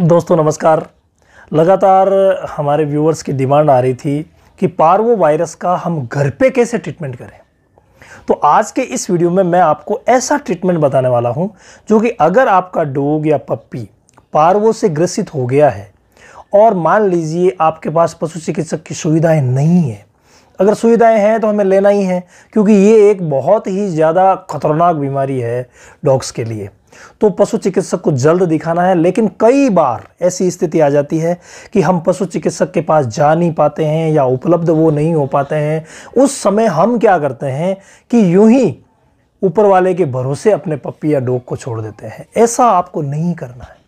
दोस्तों नमस्कार लगातार हमारे व्यूवर्स की डिमांड आ रही थी कि पार्वो वायरस का हम घर पे कैसे ट्रीटमेंट करें तो आज के इस वीडियो में मैं आपको ऐसा ट्रीटमेंट बताने वाला हूं जो कि अगर आपका डोग या पप्पी पार्वो से ग्रसित हो गया है और मान लीजिए आपके पास पशु चिकित्सक की सुविधाएँ नहीं हैं अगर सुविधाएं हैं तो हमें लेना ही है क्योंकि ये एक बहुत ही ज़्यादा खतरनाक बीमारी है डॉग्स के लिए तो पशु चिकित्सक को जल्द दिखाना है लेकिन कई बार ऐसी स्थिति आ जाती है कि हम पशु चिकित्सक के पास जा नहीं पाते हैं या उपलब्ध वो नहीं हो पाते हैं उस समय हम क्या करते हैं कि यूं ही ऊपर वाले के भरोसे अपने पप्पी या डॉग को छोड़ देते हैं ऐसा आपको नहीं करना है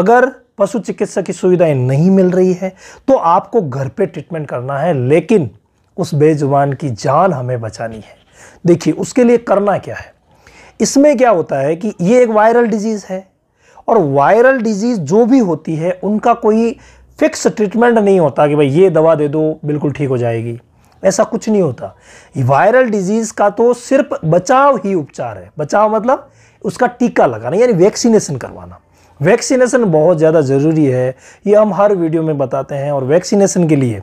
अगर पशु चिकित्सक की सुविधाएं नहीं मिल रही है तो आपको घर पे ट्रीटमेंट करना है लेकिन उस बेजुबान की जान हमें बचानी है देखिए उसके लिए करना क्या है इसमें क्या होता है कि ये एक वायरल डिजीज़ है और वायरल डिजीज़ जो भी होती है उनका कोई फिक्स ट्रीटमेंट नहीं होता कि भाई ये दवा दे दो बिल्कुल ठीक हो जाएगी ऐसा कुछ नहीं होता वायरल डिजीज़ का तो सिर्फ बचाव ही उपचार है बचाव मतलब उसका टीका लगाना यानी वैक्सीनेशन करवाना वैक्सीनेशन बहुत ज़्यादा ज़रूरी है ये हम हर वीडियो में बताते हैं और वैक्सीनेशन के लिए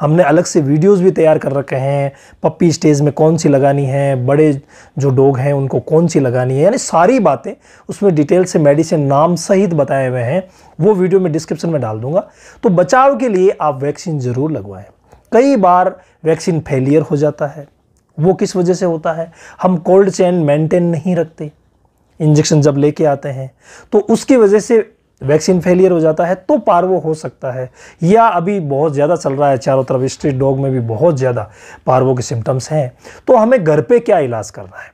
हमने अलग से वीडियोस भी तैयार कर रखे हैं पप्पी स्टेज में कौन सी लगानी है बड़े जो डॉग हैं उनको कौन सी लगानी है यानी सारी बातें उसमें डिटेल से मेडिसिन नाम सहित बताए हुए हैं वो वीडियो में डिस्क्रिप्शन में डाल दूंगा तो बचाव के लिए आप वैक्सीन ज़रूर लगवाएँ कई बार वैक्सीन फेलियर हो जाता है वो किस वजह से होता है हम कोल्ड चेन मेंटेन नहीं रखते इंजेक्शन जब लेके आते हैं तो उसकी वजह से वैक्सीन फेलियर हो जाता है तो पारवो हो सकता है या अभी बहुत ज़्यादा चल रहा है चारों तरफ स्ट्रीट डॉग में भी बहुत ज़्यादा पार्वो के सिम्टम्स हैं तो हमें घर पे क्या इलाज करना है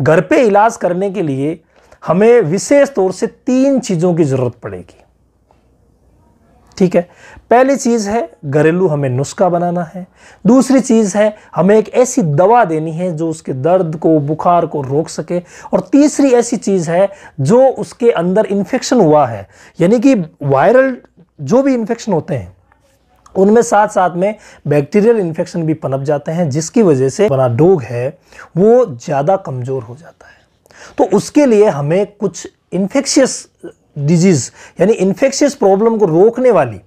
घर पे इलाज करने के लिए हमें विशेष तौर से तीन चीज़ों की ज़रूरत पड़ेगी ठीक है पहली चीज़ है घरेलू हमें नुस्खा बनाना है दूसरी चीज़ है हमें एक ऐसी दवा देनी है जो उसके दर्द को बुखार को रोक सके और तीसरी ऐसी चीज़ है जो उसके अंदर इन्फेक्शन हुआ है यानी कि वायरल जो भी इन्फेक्शन होते हैं उनमें साथ साथ में बैक्टीरियल इन्फेक्शन भी पनप जाते हैं जिसकी वजह से बना डोग है वो ज़्यादा कमज़ोर हो जाता है तो उसके लिए हमें कुछ इन्फेक्शियस डिजीज़ यानी इन्फेक्शियस प्रॉब्लम को रोकने वाली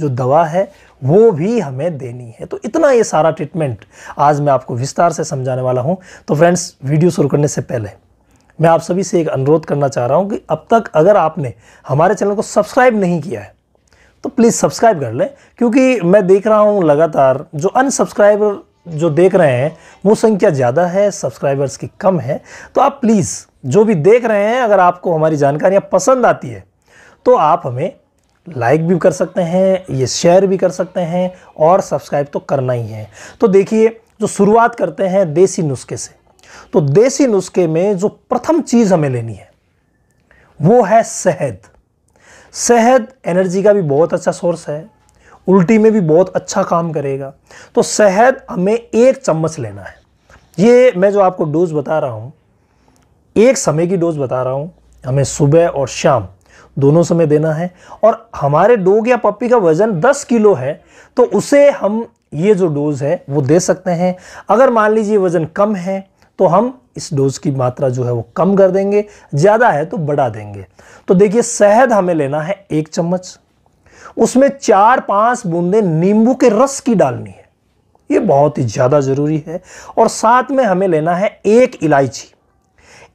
जो दवा है वो भी हमें देनी है तो इतना ये सारा ट्रीटमेंट आज मैं आपको विस्तार से समझाने वाला हूँ तो फ्रेंड्स वीडियो शुरू करने से पहले मैं आप सभी से एक अनुरोध करना चाह रहा हूँ कि अब तक अगर आपने हमारे चैनल को सब्सक्राइब नहीं किया है तो प्लीज़ सब्सक्राइब कर लें क्योंकि मैं देख रहा हूँ लगातार जो अनसब्सक्राइबर जो देख रहे हैं वो संख्या ज़्यादा है सब्सक्राइबर्स की कम है तो आप प्लीज़ जो भी देख रहे हैं अगर आपको हमारी जानकारियाँ पसंद आती है तो आप हमें लाइक भी कर सकते हैं ये शेयर भी कर सकते हैं और सब्सक्राइब तो करना ही है तो देखिए जो शुरुआत करते हैं देसी नुस्खे से तो देसी नुस्खे में जो प्रथम चीज़ हमें लेनी है वो है शहद शहद एनर्जी का भी बहुत अच्छा सोर्स है उल्टी में भी बहुत अच्छा काम करेगा तो शहद हमें एक चम्मच लेना है ये मैं जो आपको डोज बता रहा हूँ एक समय की डोज बता रहा हूँ हमें सुबह और शाम दोनों समय देना है और हमारे डोग या पप्पी का वज़न 10 किलो है तो उसे हम ये जो डोज है वो दे सकते हैं अगर मान लीजिए वज़न कम है तो हम इस डोज की मात्रा जो है वो कम कर देंगे ज़्यादा है तो बढ़ा देंगे तो देखिए शहद हमें लेना है एक चम्मच उसमें चार पांच बूंदे नींबू के रस की डालनी है ये बहुत ही ज़्यादा ज़रूरी है और साथ में हमें लेना है एक इलायची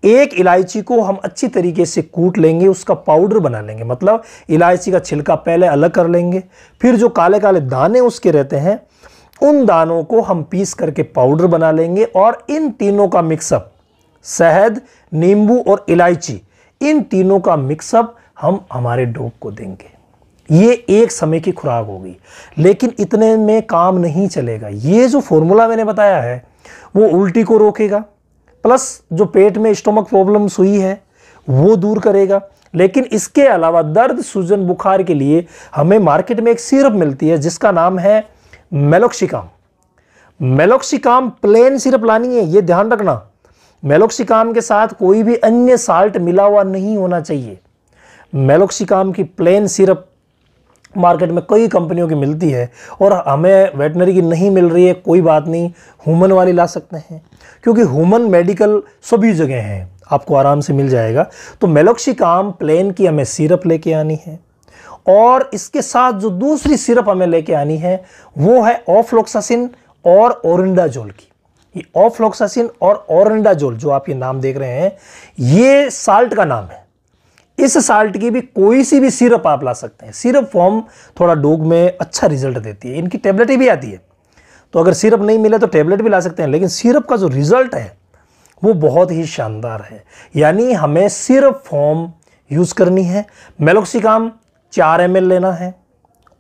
एक इलायची को हम अच्छी तरीके से कूट लेंगे उसका पाउडर बना लेंगे मतलब इलायची का छिलका पहले अलग कर लेंगे फिर जो काले काले दाने उसके रहते हैं उन दानों को हम पीस करके पाउडर बना लेंगे और इन तीनों का मिक्सअप शहद नींबू और इलायची इन तीनों का मिक्सअप हम हमारे डोग को देंगे ये एक समय की खुराक होगी लेकिन इतने में काम नहीं चलेगा ये जो फॉर्मूला मैंने बताया है वो उल्टी को रोकेगा प्लस जो पेट में स्टोमक प्रॉब्लम्स हुई है वो दूर करेगा लेकिन इसके अलावा दर्द सूजन बुखार के लिए हमें मार्केट में एक सिरप मिलती है जिसका नाम है मेलोक्सिकाम मेलोक्सिकाम प्लेन सिरप लानी है ये ध्यान रखना मेलोक्सिकाम के साथ कोई भी अन्य साल्ट मिला हुआ नहीं होना चाहिए मेलोक्सिकाम की प्लेन सिरप मार्केट में कई कंपनियों की मिलती है और हमें वेटनरी की नहीं मिल रही है कोई बात नहीं ह्यूमन वाली ला सकते हैं क्योंकि ह्यूमन मेडिकल सभी जगह हैं आपको आराम से मिल जाएगा तो मेलोक्सी काम प्लेन की हमें सिरप लेके आनी है और इसके साथ जो दूसरी सिरप हमें लेके आनी है वो है ऑफ्लोक्सासिन और ओरिंडाजोल की ये ऑफ्लोक्सासिन और ओरिंडाजोल जो आप ये नाम देख रहे हैं ये साल्ट का नाम है इस साल्ट की भी कोई सी भी सिरप आप ला सकते हैं सिरप फॉर्म थोड़ा डोग में अच्छा रिजल्ट देती है इनकी टेबलेटें भी आती है तो अगर सिरप नहीं मिले तो टेबलेट भी ला सकते हैं लेकिन सिरप का जो रिज़ल्ट है वो बहुत ही शानदार है यानी हमें सिरप फॉर्म यूज़ करनी है मेलोक्सिकाम चार एम लेना है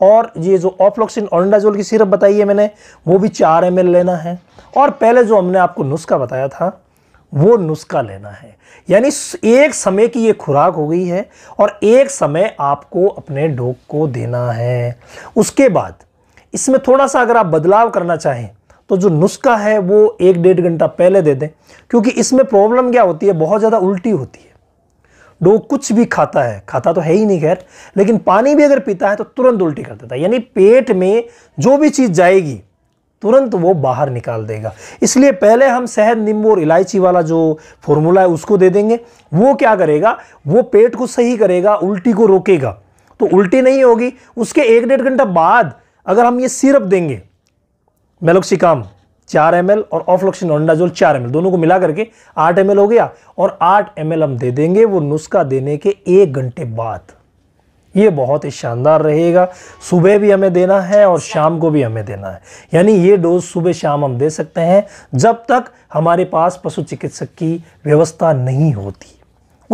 और ये जो ऑफलॉक्सिन ऑर्डाजोल की सिरप बताई है मैंने वो भी चार एम लेना है और पहले जो हमने आपको नुस्खा बताया था वो नुस्खा लेना है यानी एक समय की ये खुराक हो गई है और एक समय आपको अपने ढोक को देना है उसके बाद इसमें थोड़ा सा अगर आप बदलाव करना चाहें तो जो नुस्खा है वो एक डेढ़ घंटा पहले दे दें क्योंकि इसमें प्रॉब्लम क्या होती है बहुत ज़्यादा उल्टी होती है डोग कुछ भी खाता है खाता तो है ही नहीं खैर लेकिन पानी भी अगर पीता है तो तुरंत उल्टी कर देता है यानी पेट में जो भी चीज़ जाएगी तुरंत वो बाहर निकाल देगा इसलिए पहले हम शहद नींबू और इलायची वाला जो फॉर्मूला है उसको दे देंगे वो क्या करेगा वो पेट को सही करेगा उल्टी को रोकेगा तो उल्टी नहीं होगी उसके एक डेढ़ घंटा बाद अगर हम ये सिरप देंगे मेलोक्सिकाम चार एम और ऑफ्लोक्सिन ऑंडाजोल चार एम दोनों को मिला करके आठ एम हो गया और आठ एम हम दे देंगे वो नुस्खा देने के एक घंटे बाद ये बहुत ही शानदार रहेगा सुबह भी हमें देना है और शाम को भी हमें देना है यानी ये डोज सुबह शाम हम दे सकते हैं जब तक हमारे पास पशु चिकित्सक की व्यवस्था नहीं होती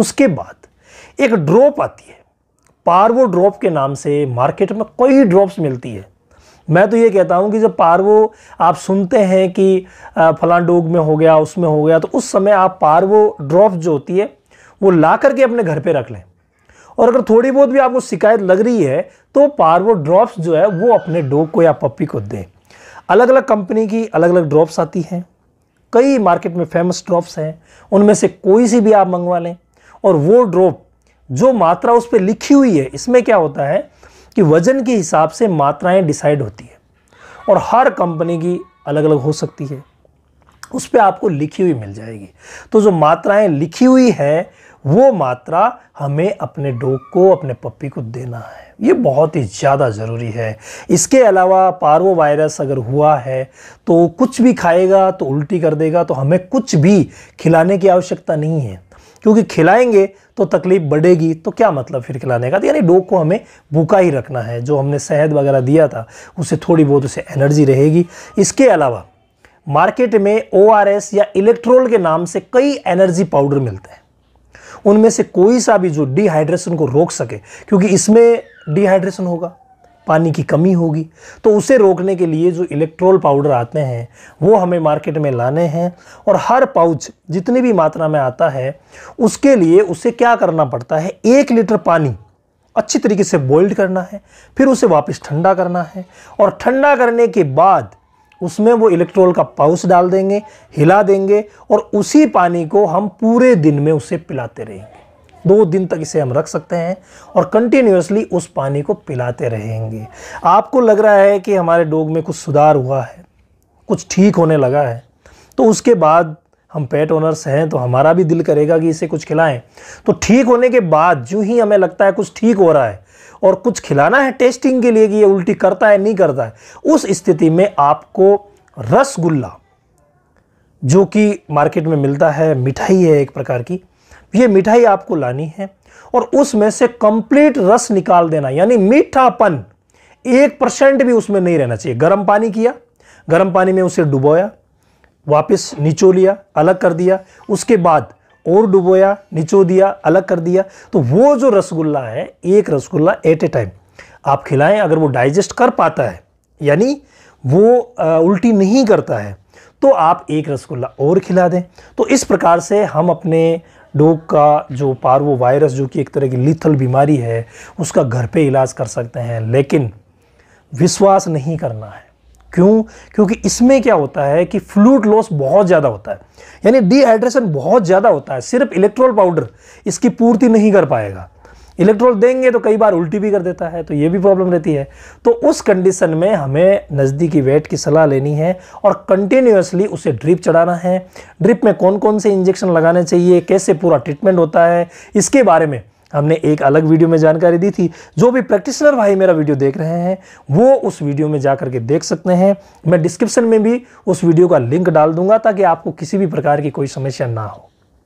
उसके बाद एक ड्रॉप आती है पारवो ड्रॉप के नाम से मार्केट में कई ड्रॉप्स मिलती है मैं तो ये कहता हूँ कि जब पारवो आप सुनते हैं कि डोग में हो गया उसमें हो गया तो उस समय आप पारवो ड्रॉप जो होती है वो ला करके अपने घर पर रख लें और अगर थोड़ी बहुत भी आपको शिकायत लग रही है तो पार्वो ड्रॉप्स जो है वो अपने डॉग को या पप्पी को दें अलग अलग कंपनी की अलग अलग ड्रॉप्स आती हैं कई मार्केट में फेमस ड्रॉप्स हैं उनमें से कोई सी भी आप मंगवा लें और वो ड्रॉप जो मात्रा उस पर लिखी हुई है इसमें क्या होता है कि वजन के हिसाब से मात्राएं डिसाइड होती है और हर कंपनी की अलग अलग हो सकती है उस पर आपको लिखी हुई मिल जाएगी तो जो मात्राएं लिखी हुई है वो मात्रा हमें अपने डॉग को अपने पप्पी को देना है ये बहुत ही ज़्यादा ज़रूरी है इसके अलावा पारवो वायरस अगर हुआ है तो कुछ भी खाएगा तो उल्टी कर देगा तो हमें कुछ भी खिलाने की आवश्यकता नहीं है क्योंकि खिलाएंगे तो तकलीफ बढ़ेगी तो क्या मतलब फिर खिलाने का तो यानी डोग को हमें भूखा ही रखना है जो हमने शहद वगैरह दिया था उसे थोड़ी बहुत उसे एनर्जी रहेगी इसके अलावा मार्केट में ओ या इलेक्ट्रोल के नाम से कई एनर्जी पाउडर मिलते हैं उनमें से कोई सा भी जो डिहाइड्रेशन को रोक सके क्योंकि इसमें डिहाइड्रेशन होगा पानी की कमी होगी तो उसे रोकने के लिए जो इलेक्ट्रोल पाउडर आते हैं वो हमें मार्केट में लाने हैं और हर पाउच जितनी भी मात्रा में आता है उसके लिए उसे क्या करना पड़ता है एक लीटर पानी अच्छी तरीके से बॉइल्ड करना है फिर उसे वापस ठंडा करना है और ठंडा करने के बाद उसमें वो इलेक्ट्रोल का पाउस डाल देंगे हिला देंगे और उसी पानी को हम पूरे दिन में उसे पिलाते रहेंगे दो दिन तक इसे हम रख सकते हैं और कंटिन्यूसली उस पानी को पिलाते रहेंगे आपको लग रहा है कि हमारे डोग में कुछ सुधार हुआ है कुछ ठीक होने लगा है तो उसके बाद हम पेट ओनर्स हैं तो हमारा भी दिल करेगा कि इसे कुछ खिलाएं तो ठीक होने के बाद जो ही हमें लगता है कुछ ठीक हो रहा है और कुछ खिलाना है टेस्टिंग के लिए कि ये उल्टी करता है नहीं करता है उस स्थिति में आपको रसगुल्ला जो कि मार्केट में मिलता है मिठाई है एक प्रकार की ये मिठाई आपको लानी है और उसमें से कंप्लीट रस निकाल देना यानी मीठापन एक परसेंट भी उसमें नहीं रहना चाहिए गर्म पानी किया गर्म पानी में उसे डुबोया वापस निचो लिया अलग कर दिया उसके बाद और डुबोया निचो दिया अलग कर दिया तो वो जो रसगुल्ला है एक रसगुल्ला एट ए टाइम आप खिलाएं अगर वो डाइजेस्ट कर पाता है यानी वो आ, उल्टी नहीं करता है तो आप एक रसगुल्ला और खिला दें तो इस प्रकार से हम अपने डोग का जो पार्वो वायरस जो कि एक तरह की लिथल बीमारी है उसका घर पे इलाज कर सकते हैं लेकिन विश्वास नहीं करना है क्यों क्योंकि इसमें क्या होता है कि फ्लूड लॉस बहुत ज़्यादा होता है यानी डिहाइड्रेशन बहुत ज़्यादा होता है सिर्फ इलेक्ट्रोल पाउडर इसकी पूर्ति नहीं कर पाएगा इलेक्ट्रोल देंगे तो कई बार उल्टी भी कर देता है तो ये भी प्रॉब्लम रहती है तो उस कंडीशन में हमें नज़दीकी वेट की सलाह लेनी है और कंटिन्यूसली उसे ड्रिप चढ़ाना है ड्रिप में कौन कौन से इंजेक्शन लगाने चाहिए कैसे पूरा ट्रीटमेंट होता है इसके बारे में हमने एक अलग वीडियो में जानकारी दी थी जो भी प्रैक्टिशनर भाई मेरा वीडियो देख रहे हैं वो उस वीडियो में जा करके देख सकते हैं मैं डिस्क्रिप्शन में भी उस वीडियो का लिंक डाल दूंगा ताकि आपको किसी भी प्रकार की कोई समस्या ना हो